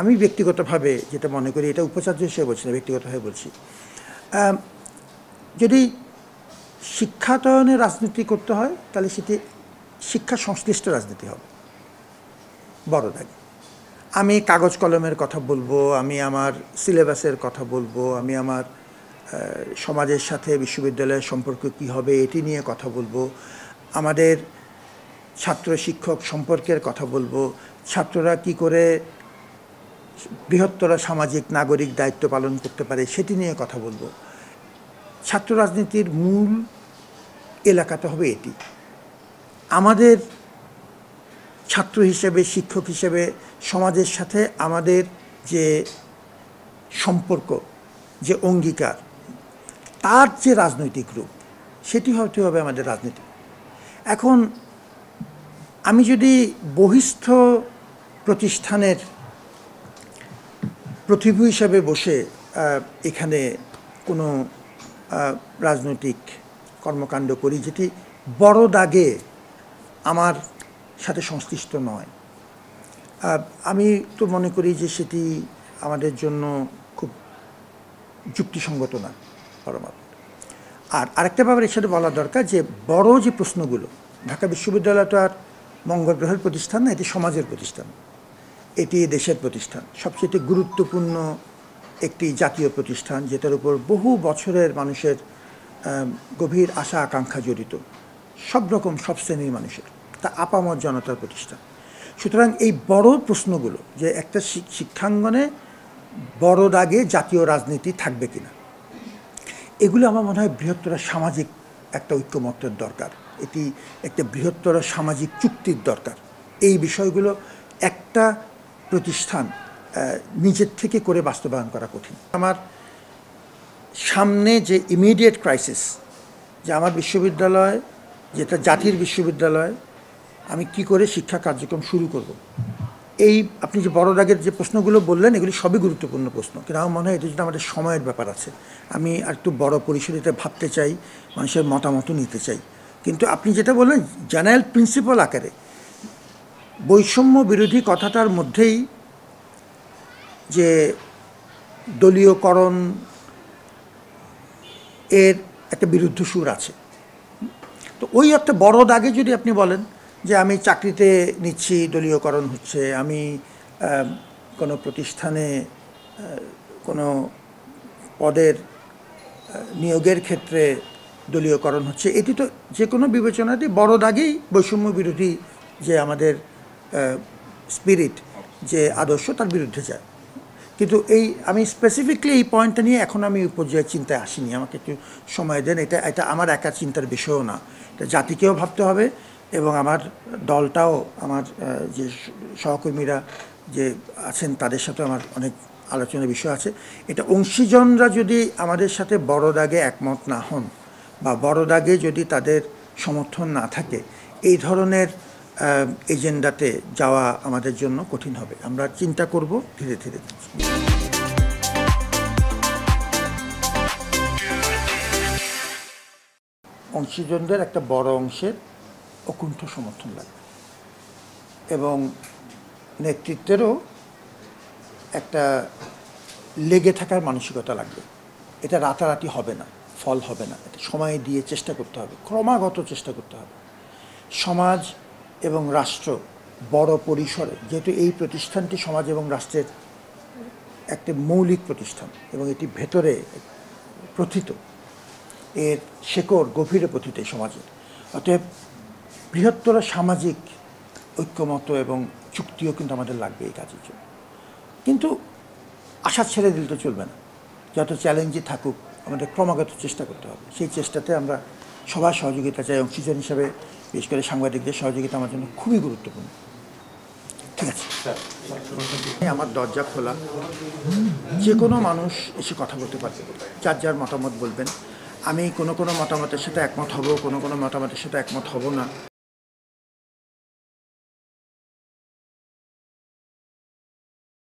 আমি ব্যক্তিগতভাবে যেটা মনে করি এটা উপাচার্য হিসেবে বলছি না ব্যক্তিগতভাবে বলছি যদি শিক্ষাতয়নে রাজনীতি করতে হয় তাহলে সেটি শিক্ষা সংশ্লিষ্ট রাজনীতি হবে বড় দাগে আমি কাগজ কলমের কথা বলবো আমি আমার সিলেবাসের কথা বলবো আমি আমার সমাজের সাথে বিশ্ববিদ্যালয়ের সম্পর্ক কি হবে এটি নিয়ে কথা বলবো আমাদের ছাত্র শিক্ষক সম্পর্কের কথা বলবো ছাত্ররা কি করে বৃহত্তর সামাজিক নাগরিক দায়িত্ব পালন করতে পারে সেটি নিয়ে কথা বলবো ছাত্র রাজনীতির মূল এলাকাটা হবে এটি আমাদের ছাত্র হিসেবে শিক্ষক হিসেবে সমাজের সাথে আমাদের যে সম্পর্ক যে অঙ্গীকার তার যে রাজনৈতিক রূপ সেটি হতে হবে আমাদের রাজনীতি এখন আমি যদি বহিষ্ঠ প্রতিষ্ঠানের প্রতিভু হিসাবে বসে এখানে কোনো রাজনৈতিক কর্মকাণ্ড করি যেটি বড় দাগে আমার সাথে সংশ্লিষ্ট নয় আমি তো মনে করি যে সেটি আমাদের জন্য খুব যুক্তিসঙ্গত না পরমাত আর আরেকটা ব্যাপার এর সাথে বলা দরকার যে বড় যে প্রশ্নগুলো ঢাকা বিশ্ববিদ্যালয় তো আর মঙ্গল গ্রহের প্রতিষ্ঠান না এটি সমাজের প্রতিষ্ঠান এটি দেশের প্রতিষ্ঠান সবচেয়ে গুরুত্বপূর্ণ একটি জাতীয় প্রতিষ্ঠান যেটার উপর বহু বছরের মানুষের গভীর আশা আকাঙ্ক্ষা জড়িত সব রকম সব শ্রেণীর মানুষের তা আপামত জনতার প্রতিষ্ঠান সুতরাং এই বড় প্রশ্নগুলো যে একটা শিক্ষাঙ্গনে বড় দাগে জাতীয় রাজনীতি থাকবে কিনা এগুলো আমার মনে হয় বৃহত্তর সামাজিক একটা ঐক্যমত্যের দরকার এটি একটা বৃহত্তর সামাজিক চুক্তির দরকার এই বিষয়গুলো একটা প্রতিষ্ঠান নিজের থেকে করে বাস্তবায়ন করা কঠিন আমার সামনে যে ইমিডিয়েট ক্রাইসিস যে আমার বিশ্ববিদ্যালয় যেটা জাতির বিশ্ববিদ্যালয় আমি কি করে শিক্ষা কার্যক্রম শুরু করব। এই আপনি যে বড় দাগের যে প্রশ্নগুলো বললেন এগুলি সবই গুরুত্বপূর্ণ প্রশ্ন কিন্তু আমার মনে হয় এটা যেটা আমাদের সময়ের ব্যাপার আছে আমি আর একটু বড় পরিসরে ভাবতে চাই মানুষের মতামতও নিতে চাই কিন্তু আপনি যেটা বললেন জেনারেল প্রিন্সিপাল আকারে বৈষম্য বিরোধী কথাটার মধ্যেই যে দলীয়করণ এর একটা বিরুদ্ধ সুর আছে তো ওই একটা বড় দাগে যদি আপনি বলেন যে আমি চাকরিতে নিচ্ছি দলীয়করণ হচ্ছে আমি কোনো প্রতিষ্ঠানে কোনো পদের নিয়োগের ক্ষেত্রে দলীয়করণ হচ্ছে এটি তো যে কোনো বিবেচনাটি বড় দাগেই বৈষম্য বিরোধী যে আমাদের স্পিরিট যে আদর্শ তার বিরুদ্ধে যায় কিন্তু এই আমি স্পেসিফিকলি এই পয়েন্টটা নিয়ে এখন আমি পর্যায়ে চিন্তায় আসিনি আমাকে একটু সময় দেন এটা এটা আমার একা চিন্তার বিষয়ও না এটা জাতিকেও ভাবতে হবে এবং আমার দলটাও আমার যে সহকর্মীরা যে আছেন তাদের সাথে আমার অনেক আলোচনার বিষয় আছে এটা অংশীজনরা যদি আমাদের সাথে বড় দাগে একমত না হন বা বড় দাগে যদি তাদের সমর্থন না থাকে এই ধরনের এজেন্ডাতে যাওয়া আমাদের জন্য কঠিন হবে আমরা চিন্তা করব ধীরে ধীরে অংশীজনদের একটা বড় অংশের অকুণ্ঠ সমর্থন লাগবে এবং নেতৃত্বেরও একটা লেগে থাকার মানসিকতা লাগবে এটা রাতারাতি হবে না ফল হবে না এটা সময় দিয়ে চেষ্টা করতে হবে ক্রমাগত চেষ্টা করতে হবে সমাজ এবং রাষ্ট্র বড় পরিসরে যেহেতু এই প্রতিষ্ঠানটি সমাজ এবং রাষ্ট্রের একটি মৌলিক প্রতিষ্ঠান এবং এটি ভেতরে প্রথিত এর শেকড় গভীরে প্রথিত সমাজে অতএব বৃহত্তর সামাজিক ঐক্যমত এবং চুক্তিও কিন্তু আমাদের লাগবে এই কাজের জন্য কিন্তু আশা ছেড়ে দিলে তো চলবে না যত চ্যালেঞ্জই থাকুক আমাদের ক্রমাগত চেষ্টা করতে হবে সেই চেষ্টাতে আমরা সবার সহযোগিতা চাই অংশীদার হিসাবে বিশেষ করে সাংবাদিকদের সহযোগিতা আমার জন্য খুবই গুরুত্বপূর্ণ ঠিক আছে আমার দরজা খোলা যে কোনো মানুষ এসে কথা বলতে পারবে যার যার মতামত বলবেন আমি কোনো কোনো মতামতের সাথে একমত হব কোনো কোনো মতামতের সাথে একমত হব না